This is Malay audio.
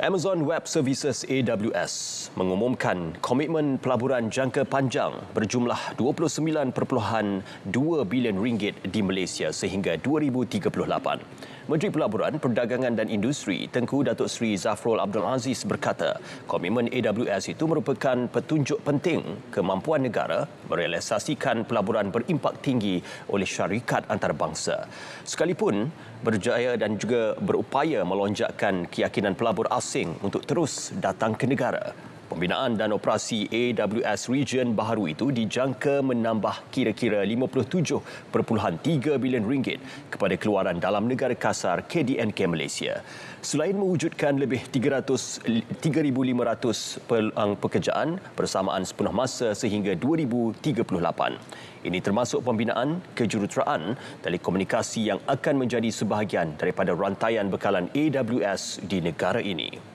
Amazon Web Services AWS mengumumkan komitmen pelaburan jangka panjang berjumlah 29.2 bilion ringgit di Malaysia sehingga 2038. Menteri Pelaburan, Perdagangan dan Industri Tengku Datuk Seri Zafrul Abdul Aziz berkata, komitmen AWS itu merupakan petunjuk penting kemampuan negara merealisasikan pelaburan berimpak tinggi oleh syarikat antarabangsa. Sekalipun berjaya dan juga berupaya melonjakkan keyakinan pelabur asing asing untuk terus datang ke negara. Pembinaan dan operasi AWS region baru itu dijangka menambah kira-kira 57.3 bilion ringgit kepada keluaran dalam negara kasar KDNK Malaysia. Selain mewujudkan lebih 300 peluang eh, pekerjaan bersamaan sepenuh masa sehingga 2038. Ini termasuk pembinaan kejuruteraan telekomunikasi yang akan menjadi sebahagian daripada rantaian bekalan AWS di negara ini.